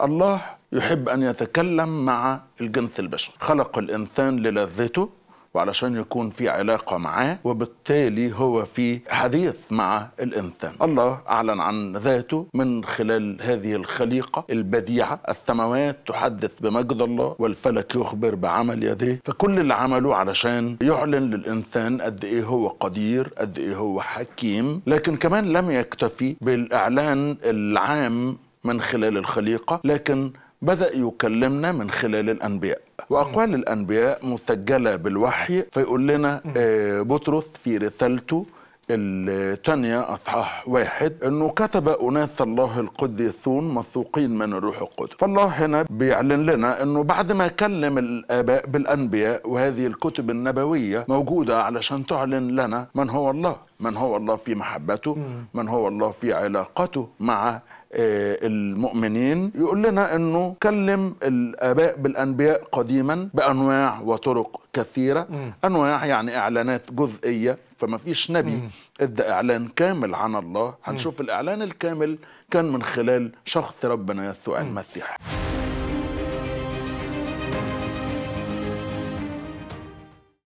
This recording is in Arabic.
الله يحب أن يتكلم مع الجنس البشري خلق الإنسان للذته وعلشان يكون في علاقة معاه وبالتالي هو في حديث مع الإنسان الله أعلن عن ذاته من خلال هذه الخليقة البديعة السماوات تحدث بمجد الله والفلك يخبر بعمل يديه فكل اللي عمله علشان يعلن للإنسان قد إيه هو قدير قد إيه هو حكيم لكن كمان لم يكتفي بالإعلان العام من خلال الخليقة لكن بدأ يكلمنا من خلال الأنبياء وأقوال الأنبياء مسجلة بالوحي فيقول لنا آه، بطرس في رسالته الثانية أصحاح واحد أنه كتب أناس الله القديسون مثوقين من الروح القدس فالله هنا بيعلن لنا أنه بعد ما كلم الآباء بالأنبياء وهذه الكتب النبوية موجودة علشان تعلن لنا من هو الله من هو الله في محبته من هو الله في علاقته مع آه، المؤمنين يقول لنا انه كلم الاباء بالانبياء قديما بانواع وطرق كثيره انواع يعني اعلانات جزئيه فما فيش نبي ادى اعلان كامل عن الله هنشوف الاعلان الكامل كان من خلال شخص ربنا يسوع المسيح